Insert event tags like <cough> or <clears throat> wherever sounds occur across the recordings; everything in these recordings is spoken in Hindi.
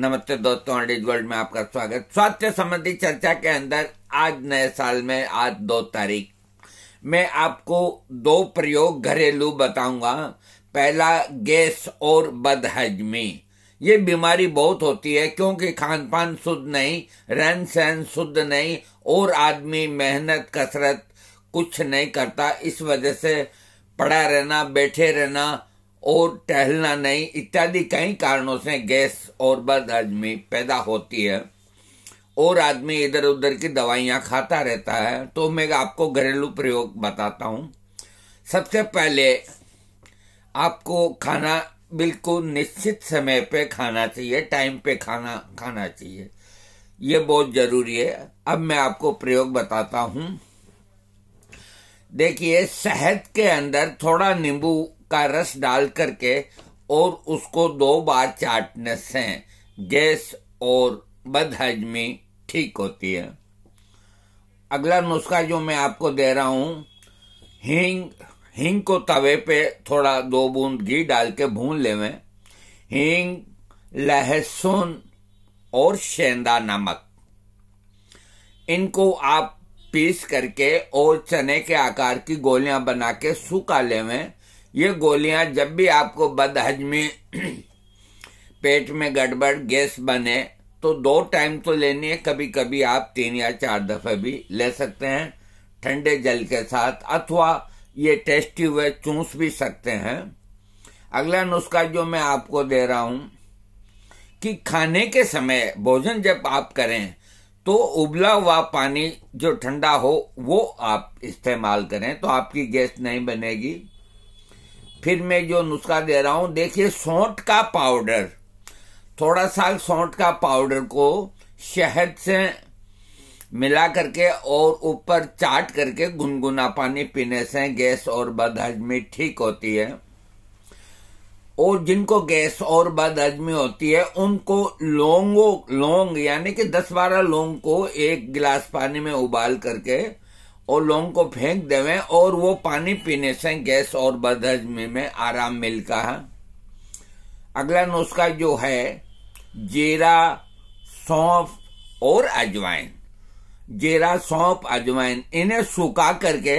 नमस्ते दोस्तों अडीज वर्ल्ड में आपका स्वागत स्वास्थ्य संबंधी चर्चा के अंदर आज नए साल में आज दो तारीख मैं आपको दो प्रयोग घरेलू बताऊंगा पहला गैस और बदहजमी ये बीमारी बहुत होती है क्योंकि खान पान शुद्ध नहीं रहन सहन शुद्ध नहीं और आदमी मेहनत कसरत कुछ नहीं करता इस वजह से पड़ा रहना बैठे रहना और टहलना नहीं इत्यादि कई कारणों से गैस और बद आदमी पैदा होती है और आदमी इधर उधर की दवाइयां खाता रहता है तो मैं आपको घरेलू प्रयोग बताता हूं सबसे पहले आपको खाना बिल्कुल निश्चित समय पे खाना चाहिए टाइम पे खाना खाना चाहिए ये बहुत जरूरी है अब मैं आपको प्रयोग बताता हूं देखिए शहद के अंदर थोड़ा नींबू का रस डाल करके और उसको दो बार चाटने से गैस और बदहजमी ठीक होती है अगला नुस्खा जो मैं आपको दे रहा हूं हिंग हिंग को तवे पे थोड़ा दो बूंद घी डाल के भून लेवे हिंग लहसुन और शेंदा नमक इनको आप पीस करके और चने के आकार की गोलियां बना के सूखा लेवें ये गोलियां जब भी आपको बदहजमी <clears throat> पेट में गड़बड़ गैस बने तो दो टाइम तो लेनी है कभी कभी आप तीन या चार दफे भी ले सकते हैं ठंडे जल के साथ अथवा ये टेस्टी हुए चूस भी सकते हैं अगला नुस्खा जो मैं आपको दे रहा हूं कि खाने के समय भोजन जब आप करें तो उबला हुआ पानी जो ठंडा हो वो आप इस्तेमाल करें तो आपकी गैस नहीं बनेगी फिर मैं जो नुस्खा दे रहा हूं देखिए सौंठ का पाउडर थोड़ा सा सौंठ का पाउडर को शहद से मिला करके और ऊपर चाट करके गुनगुना पानी पीने से गैस और बदहजमी ठीक होती है और जिनको गैस और बदहजमी होती है उनको लौंगो लौंग यानी कि दस बारह लौंग को एक गिलास पानी में उबाल करके और लोगों को फेंक देवे और वो पानी पीने से गैस और बदहजमी में आराम मिलता है अगला नुस्खा जो है जीरा सौंफ और अजवाइन जीरा सौंफ अजवाइन इन्हें सुखा करके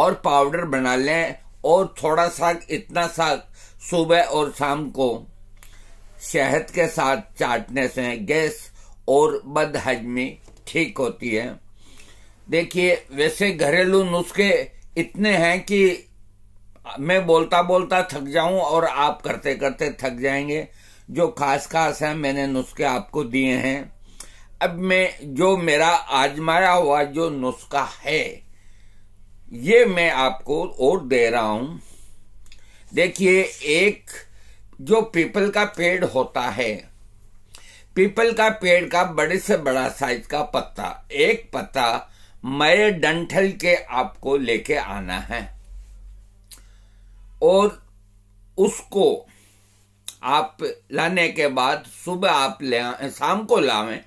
और पाउडर बना लें और थोड़ा सा इतना सा सुबह और शाम को शहद के साथ चाटने से गैस और बदहजमी ठीक होती है देखिए वैसे घरेलू नुस्खे इतने हैं कि मैं बोलता बोलता थक जाऊं और आप करते करते थक जाएंगे जो खास खास है मैंने नुस्खे आपको दिए हैं अब मैं जो मेरा आजमाया हुआ जो नुस्खा है ये मैं आपको और दे रहा हूं देखिए एक जो पीपल का पेड़ होता है पीपल का पेड़ का बड़े से बड़ा साइज का पत्ता एक पत्ता मेरे डंठल के आपको लेके आना है और उसको आप लाने के बाद सुबह आप ले शाम को लावे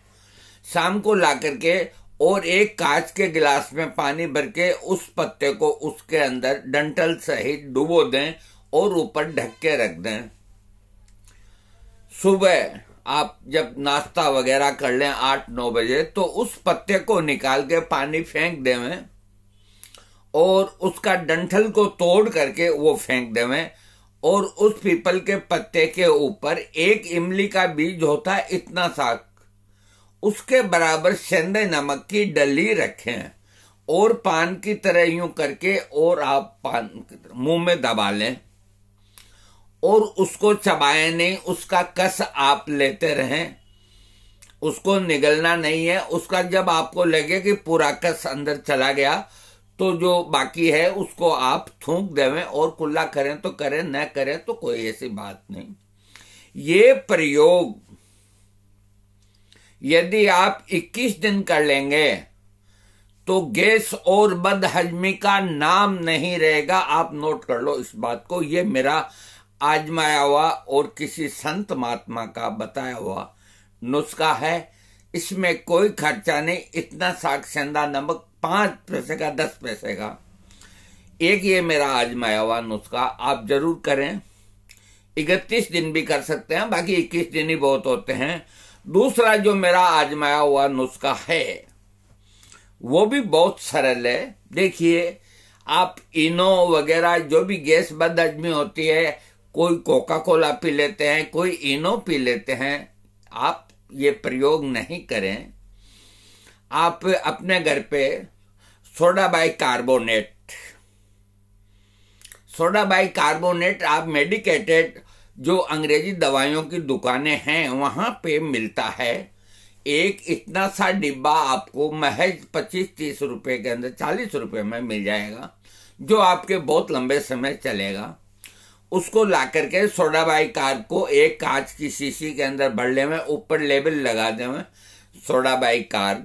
शाम को ला करके और एक कांच के गिलास में पानी भर के उस पत्ते को उसके अंदर डंटल सहित डुबो दें और ऊपर ढक के रख दें सुबह आप जब नाश्ता वगैरह कर लें आठ नौ बजे तो उस पत्ते को निकाल के पानी फेंक देवें और उसका डंठल को तोड़ करके वो फेंक देवें और उस पीपल के पत्ते के ऊपर एक इमली का बीज होता है इतना सा उसके बराबर सेंधे नमक की डली रखें और पान की तरह यूं करके और आप पान मुंह में दबा लें और उसको चबाए नहीं उसका कस आप लेते रहें उसको निगलना नहीं है उसका जब आपको लगे कि पूरा कस अंदर चला गया तो जो बाकी है उसको आप थूक देवें और कुल्ला करें तो करें न करें तो कोई ऐसी बात नहीं ये प्रयोग यदि आप 21 दिन कर लेंगे तो गैस और बदहजमी का नाम नहीं रहेगा आप नोट कर लो इस बात को ये मेरा आजमाया हुआ और किसी संत महात्मा का बताया हुआ नुस्खा है इसमें कोई खर्चा नहीं इतना साग सेंधा नमक पांच पैसे का दस पैसे का एक ये मेरा आजमाया हुआ नुस्खा आप जरूर करें इकतीस दिन भी कर सकते हैं बाकी इक्कीस दिन ही बहुत होते हैं दूसरा जो मेरा आजमाया हुआ नुस्खा है वो भी बहुत सरल है देखिए आप इनो वगैरह जो भी गैस बंद आदमी होती है कोई कोका कोला पी लेते हैं कोई इनो पी लेते हैं आप ये प्रयोग नहीं करें आप अपने घर पे soda bicarbonate soda bicarbonate आप मेडिकेटेड जो अंग्रेजी दवाइयों की दुकानें हैं वहां पे मिलता है एक इतना सा डिब्बा आपको महज पच्चीस तीस रुपए के अंदर चालीस रुपए में मिल जाएगा जो आपके बहुत लंबे समय चलेगा उसको ला करके सोडा बाई कार को एक कांच की शीशी के अंदर ले में ऊपर लेबल लगा दे में सोडा बाई कार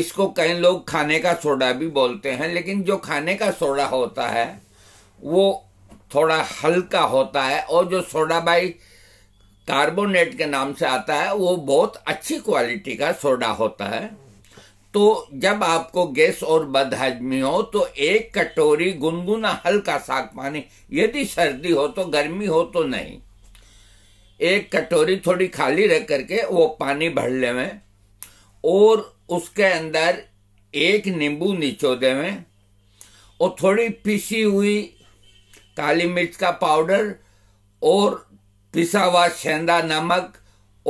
इसको कई लोग खाने का सोडा भी बोलते हैं लेकिन जो खाने का सोडा होता है वो थोड़ा हल्का होता है और जो सोडा बाई कार्बोनेट के नाम से आता है वो बहुत अच्छी क्वालिटी का सोडा होता है तो जब आपको गैस और बदहजमी हो तो एक कटोरी गुनगुना हल्का साग पानी यदि सर्दी हो तो गर्मी हो तो नहीं एक कटोरी थोड़ी खाली रह करके वो पानी भर ले में और उसके अंदर एक नींबू नीचो दे में और थोड़ी पिसी हुई काली मिर्च का पाउडर और पिसा हुआ सेंधा नमक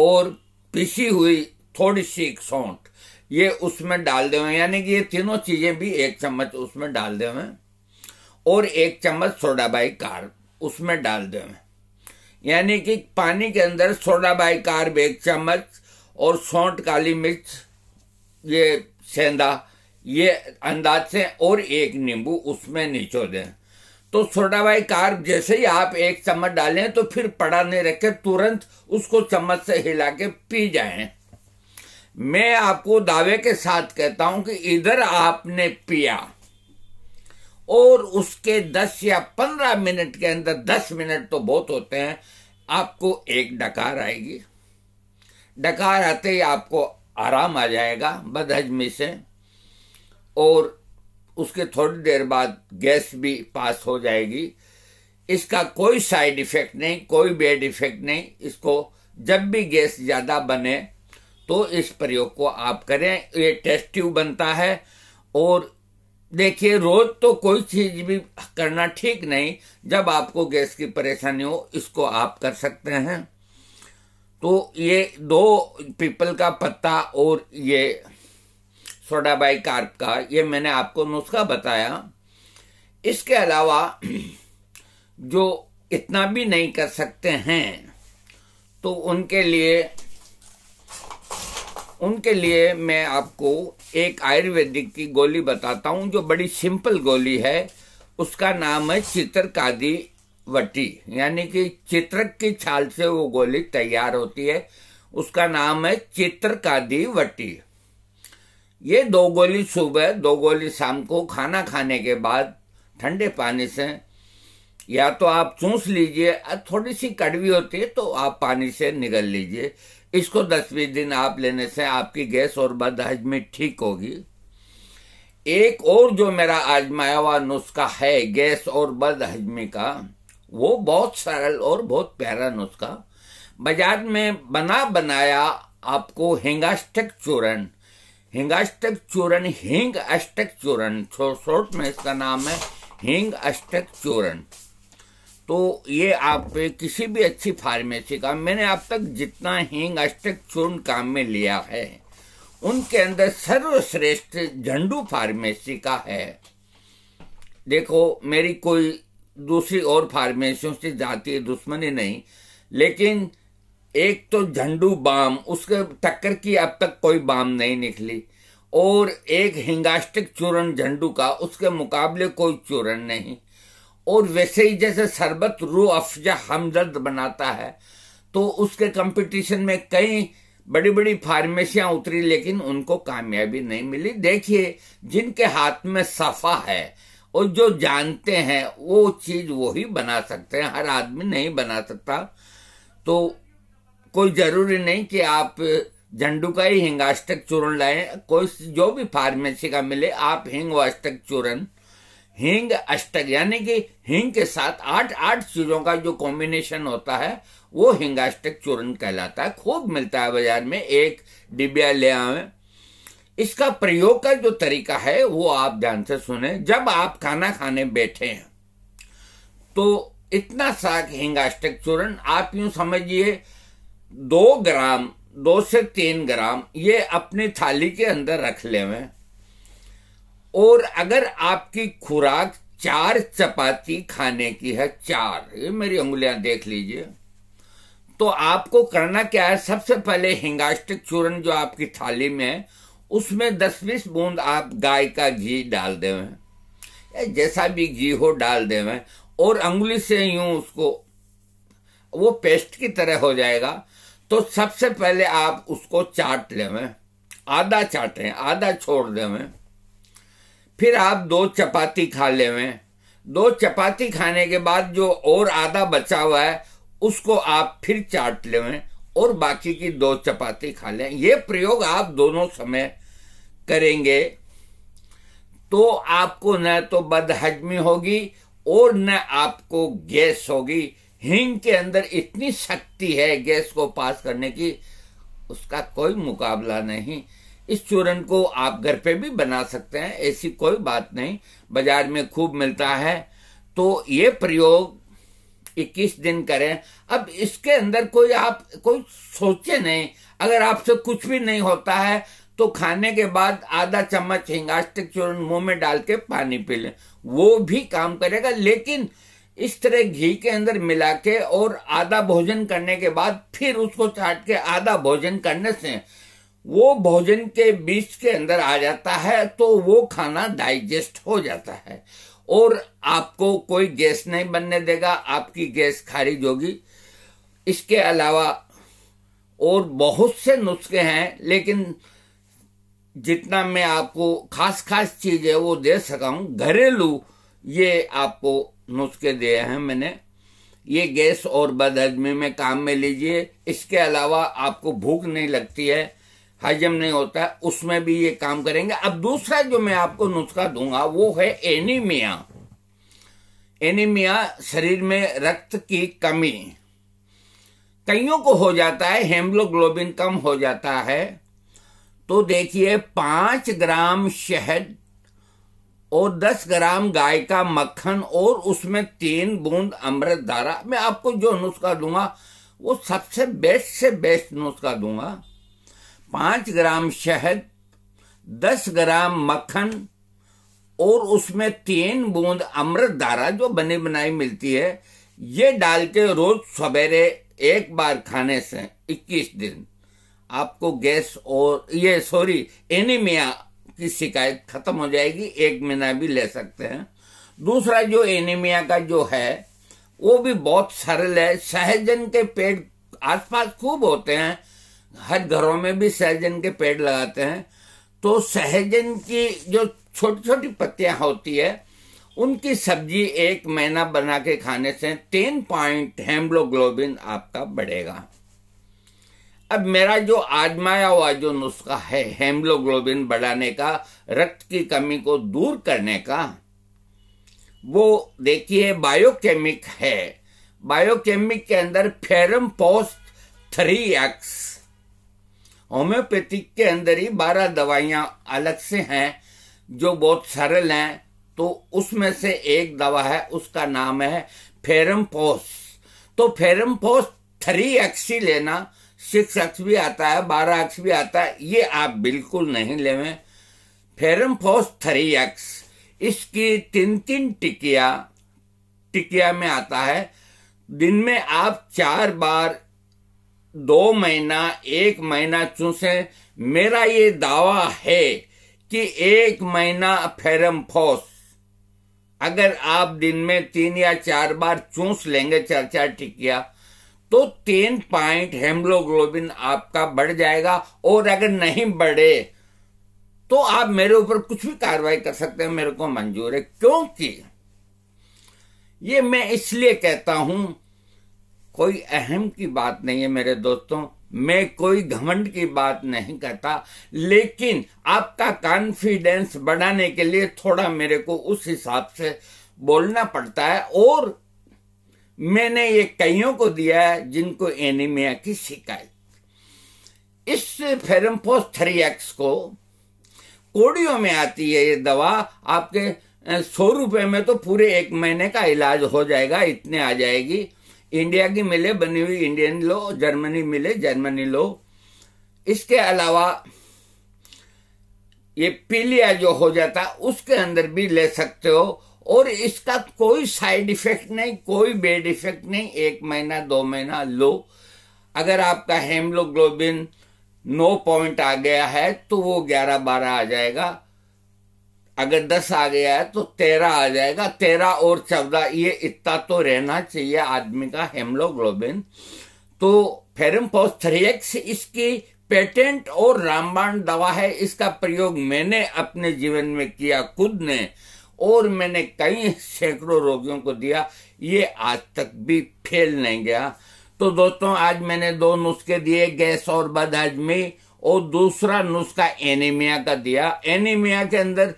और पिसी हुई थोड़ी सी सौंठ ये उसमें डाल दे यानी कि ये तीनों चीजें भी एक चम्मच उसमें डाल दे और एक चम्मच सोडा बाई कार उसमें डाल दे यानी कि पानी के अंदर सोडा बाई कार्ब एक चम्मच और सौंठ काली मिर्च ये सेंधा ये अंदाज से और एक नींबू उसमें नीचो दें तो सोडा बाई कार्ब जैसे ही आप एक चम्मच डालें तो फिर पड़ा नहीं रखे तुरंत उसको चम्मच से हिला के पी जाएं मैं आपको दावे के साथ कहता हूं कि इधर आपने पिया और उसके दस या पंद्रह मिनट के अंदर दस मिनट तो बहुत होते हैं आपको एक डकार आएगी डकार आते ही आपको आराम आ जाएगा बदहजमी से और उसके थोड़ी देर बाद गैस भी पास हो जाएगी इसका कोई साइड इफेक्ट नहीं कोई बेड इफेक्ट नहीं इसको जब भी गैस ज़्यादा बने तो इस प्रयोग को आप करें ये टेस्ट ट्यूब बनता है और देखिए रोज तो कोई चीज भी करना ठीक नहीं जब आपको गैस की परेशानी हो इसको आप कर सकते हैं तो ये दो पीपल का पत्ता और ये सोडा बाई कार्प का ये मैंने आपको नुस्खा बताया इसके अलावा जो इतना भी नहीं कर सकते हैं तो उनके लिए उनके लिए मैं आपको एक आयुर्वेदिक की गोली बताता हूँ जो बड़ी सिंपल गोली है उसका नाम है चित्रकादी वटी यानी कि चित्रक की छाल से वो गोली तैयार होती है उसका नाम है चित्रकादी वटी ये दो गोली सुबह दो गोली शाम को खाना खाने के बाद ठंडे पानी से या तो आप चूस लीजिए थोड़ी सी कड़वी होती है तो आप पानी से निगल लीजिए इसको दस बीस दिन आप लेने से आपकी गैस और बदहजमी ठीक होगी एक और जो मेरा आजमाया हुआ नुस्खा है गैस और बदहजमी का वो बहुत सरल और बहुत प्यारा नुस्खा बाजार में बना बनाया आपको हिंगास्टक चूरण हिंगाष्टक चूरण हिंग अष्टक चूरण शॉर्ट में इसका नाम है हिंग अष्टक चूरण तो ये आप किसी भी अच्छी फार्मेसी का मैंने अब तक जितना हींग अष्टक चूर्ण काम में लिया है उनके अंदर सर्वश्रेष्ठ झंडू फार्मेसी का है देखो मेरी कोई दूसरी और फार्मेसियों से जाती है दुश्मनी नहीं लेकिन एक तो झंडू बाम उसके टक्कर की अब तक कोई बाम नहीं निकली और एक हिंगास्टिक चूर्ण झंडू का उसके मुकाबले कोई चूर्ण नहीं और वैसे ही जैसे शरबत रू अफजा हमदर्द बनाता है तो उसके कंपटीशन में कई बड़ी बड़ी फार्मेसियां उतरी लेकिन उनको कामयाबी नहीं मिली देखिए जिनके हाथ में सफ़ा है और जो जानते हैं वो चीज़ वो ही बना सकते हैं हर आदमी नहीं बना सकता तो कोई ज़रूरी नहीं कि आप झंडू का ही हिंगाष्टक चूर्ण लाएं कोई जो भी फार्मेसी का मिले आप हिंगवाष्टक चूर्ण हिंग अष्टक यानी कि हिंग के साथ आठ आठ चीजों का जो कॉम्बिनेशन होता है वो हिंगाष्टक चूर्ण कहलाता है खूब मिलता है बाजार में एक डिबिया ले आवे इसका प्रयोग का जो तरीका है वो आप ध्यान से सुने जब आप खाना खाने बैठे हैं तो इतना सा हिंगाष्टक चूर्ण आप यूं समझिए दो ग्राम दो से तीन ग्राम ये अपनी थाली के अंदर रख ले हुए और अगर आपकी खुराक चार चपाती खाने की है चार ये मेरी उंगलियां देख लीजिए तो आपको करना क्या है सबसे पहले हिंगास्टिक चूर्ण जो आपकी थाली में है उसमें दस बीस बूंद आप गाय का घी डाल देवें जैसा भी घी हो डाल देवें और अंगुली से यूं उसको वो पेस्ट की तरह हो जाएगा तो सबसे पहले आप उसको चाट लेवें आधा चाटें आधा छोड़ देवें फिर आप दो चपाती खा ले दो चपाती खाने के बाद जो और आधा बचा हुआ है उसको आप फिर चाट लेवें और बाकी की दो चपाती खा लें ये प्रयोग आप दोनों समय करेंगे तो आपको न तो बदहजमी होगी और न आपको गैस होगी हिंग के अंदर इतनी शक्ति है गैस को पास करने की उसका कोई मुकाबला नहीं इस चूरन को आप घर पे भी बना सकते हैं ऐसी कोई बात नहीं बाजार में खूब मिलता है तो ये प्रयोग 21 दिन करें अब इसके अंदर कोई आप कोई सोचे नहीं अगर आपसे कुछ भी नहीं होता है तो खाने के बाद आधा चम्मच हिंगास्टिक चूर्ण मुंह में डाल के पानी पी लें वो भी काम करेगा लेकिन इस तरह घी के अंदर मिला के और आधा भोजन करने के बाद फिर उसको चाट के आधा भोजन करने से वो भोजन के बीच के अंदर आ जाता है तो वो खाना डाइजेस्ट हो जाता है और आपको कोई गैस नहीं बनने देगा आपकी गैस खारिज होगी इसके अलावा और बहुत से नुस्खे हैं लेकिन जितना मैं आपको खास खास चीज है वो दे सका हूं घरेलू ये आपको नुस्खे दिए हैं मैंने ये गैस और बदहजमी में काम में लीजिए इसके अलावा आपको भूख नहीं लगती है हजम नहीं होता है उसमें भी ये काम करेंगे अब दूसरा जो मैं आपको नुस्खा दूंगा वो है एनीमिया एनीमिया शरीर में रक्त की कमी कईयों को हो जाता है हेमोग्लोबिन कम हो जाता है तो देखिए पांच ग्राम शहद और दस ग्राम गाय का मक्खन और उसमें तीन बूंद अमृत धारा मैं आपको जो नुस्खा दूंगा वो सबसे बेस्ट से बेस्ट नुस्खा दूंगा पांच ग्राम शहद दस ग्राम मक्खन और उसमें तीन बूंद अमृत धारा जो बनी बनाई मिलती है ये डाल के रोज सवेरे एक बार खाने से 21 दिन आपको गैस और ये सॉरी एनीमिया की शिकायत खत्म हो जाएगी एक महीना भी ले सकते हैं दूसरा जो एनीमिया का जो है वो भी बहुत सरल है सहजन के पेड़ आसपास खूब होते हैं हर घरों में भी सहजन के पेड़ लगाते हैं तो सहजन की जो छोटी छोटी पत्तियां होती है उनकी सब्जी एक महीना बना के खाने से तीन पॉइंट हेमलोग्लोबिन आपका बढ़ेगा अब मेरा जो आजमाया हुआ जो नुस्खा है हेमलोग्लोबिन बढ़ाने का रक्त की कमी को दूर करने का वो देखिए बायोकेमिक है बायोकेमिक के अंदर ferrum phos three X homeopathic के अंदर ही बारह दवाइयां अलग से हैं जो बहुत सरल हैं तो उसमें से एक दवा है उसका नाम है फेरमफोस तो फेरमफोस थ्री एक्स ही लेना सिक्स एक्स भी आता है बारह एक्स भी आता है ये आप बिल्कुल नहीं लेवे फेरमफोस थ्री एक्स इसकी तीन तीन टिकिया टिकिया में आता है दिन में आप चार बार दो महीना एक महीना चूसे मेरा ये दावा है कि एक महीना फेरम फोस अगर आप दिन में तीन या चार बार चूस लेंगे चार चार टिकिया तो तीन पॉइंट हेमोग्लोबिन आपका बढ़ जाएगा और अगर नहीं बढ़े तो आप मेरे ऊपर कुछ भी कार्रवाई कर सकते हैं मेरे को मंजूर है क्योंकि ये मैं इसलिए कहता हूं कोई अहम की बात नहीं है मेरे दोस्तों मैं कोई घमंड की बात नहीं कहता लेकिन आपका कॉन्फिडेंस बढ़ाने के लिए थोड़ा मेरे को उस हिसाब से बोलना पड़ता है और मैंने ये कईयों को दिया है जिनको एनीमिया की शिकायत इस फेरम्फोस थ्रीएक्स को कोड़ियों में आती है ये दवा आपके सौ रुपए में तो पूरे एक महीने का इलाज हो जाएगा इतने आ जाएगी इंडिया की मिले बनी हुई इंडियन लो जर्मनी मिले जर्मनी लो इसके अलावा ये पीलिया जो हो जाता उसके अंदर भी ले सकते हो और इसका कोई साइड इफेक्ट नहीं कोई बेड इफेक्ट नहीं एक महीना दो महीना लो अगर आपका हेमोग्लोबिन नो पॉइंट आ गया है तो वो ग्यारह बारह आ जाएगा अगर दस आ गया है तो तेरह आ जाएगा तेरह और चौदह ये इतना तो रहना चाहिए आदमी का हेमोग्लोबिन तो फेरम पोस्थरियक्स इसकी पेटेंट और रामबाण दवा है इसका प्रयोग मैंने अपने जीवन में किया खुद ने और मैंने कई सैकड़ों रोगियों को दिया ये आज तक भी फेल नहीं गया तो दोस्तों आज मैंने दो नुस्खे दिए गैस और बदहजमी और दूसरा नुस्खा एनीमिया का दिया एनीमिया के अंदर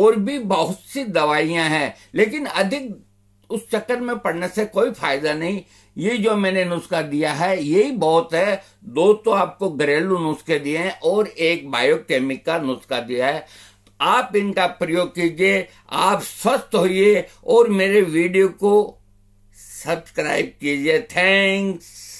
और भी बहुत सी दवाइयां हैं लेकिन अधिक उस चक्कर में पड़ने से कोई फायदा नहीं ये जो मैंने नुस्खा दिया है यही बहुत है दो तो आपको घरेलू नुस्खे दिए हैं और एक बायोकेमिक का नुस्खा दिया है आप इनका प्रयोग कीजिए आप स्वस्थ होइए और मेरे वीडियो को सब्सक्राइब कीजिए थैंक्स